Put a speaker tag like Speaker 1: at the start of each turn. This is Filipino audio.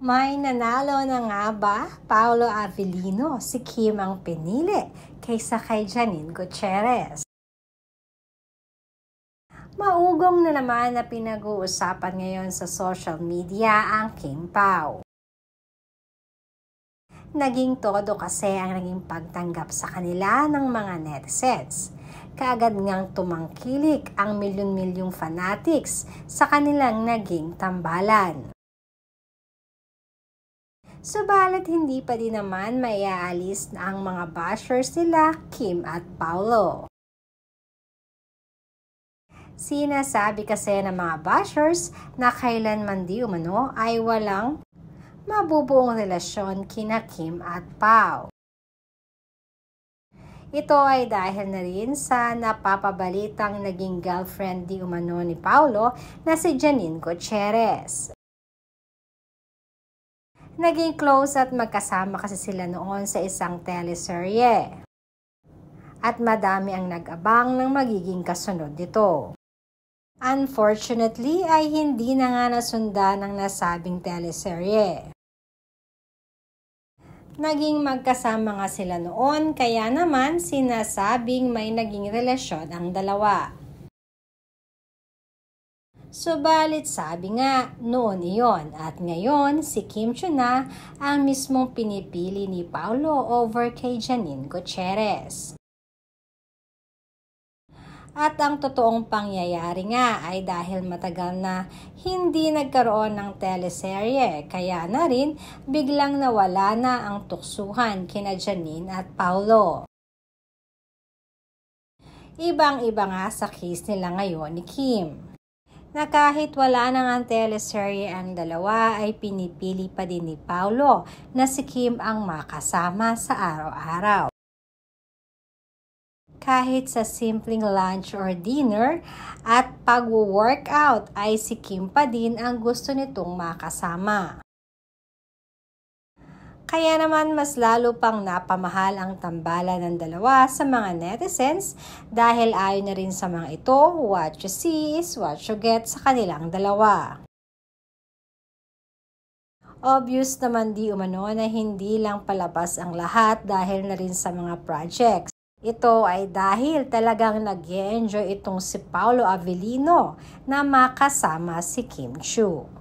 Speaker 1: May nanalo na nga ba Paolo Avellino si Kim ang pinili kaysa kay Janine Gutierrez? Maugong na naman na pinag-uusapan ngayon sa social media ang Kim Pao. Naging todo kasi ang naging pagtanggap sa kanila ng mga netizens. Kaagad ngang tumangkilik ang milyon-milyong fanatics sa kanilang naging tambalan. Subalit hindi pa din naman maiaalis na ang mga bashers nila Kim at Paolo. Sinasabi kasi ng mga bashers na kailanman di umano ay walang mabubuong relasyon kina Kim at Pao. Ito ay dahil na rin sa napapabalitang naging girlfriend di umano ni Paolo na si Janine Gutierrez. Naging close at magkasama kasi sila noon sa isang teleserye. At madami ang nag-abang ng magiging kasunod nito. Unfortunately ay hindi na nga nasundan ng nasabing teleserye. Naging magkasama nga sila noon kaya naman sinasabing may naging relasyon ang dalawa. Subalit sabi nga noon iyon at ngayon si Kim Chuna ang mismong pinipili ni Paulo over kay Janine Gutierrez. At ang totoong pangyayari nga ay dahil matagal na hindi nagkaroon ng teleserye kaya na rin biglang nawala na ang tuksuhan kina Janine at Paulo. Ibang-iba nga sa case nila ngayon ni Kim na kahit wala ng ang ang dalawa ay pinipili pa din ni Paulo na si Kim ang makasama sa araw-araw. Kahit sa simpleng lunch or dinner at pag-workout ay si Kim pa din ang gusto nitong makasama. Kaya naman mas lalo pang napamahal ang tambala ng dalawa sa mga netizens dahil ayon na rin sa mga ito, what you see is what you get sa kanilang dalawa. Obvious naman di umano na hindi lang palabas ang lahat dahil na rin sa mga projects. Ito ay dahil talagang nag enjoy itong si Paolo Avellino na makasama si Kim Chu.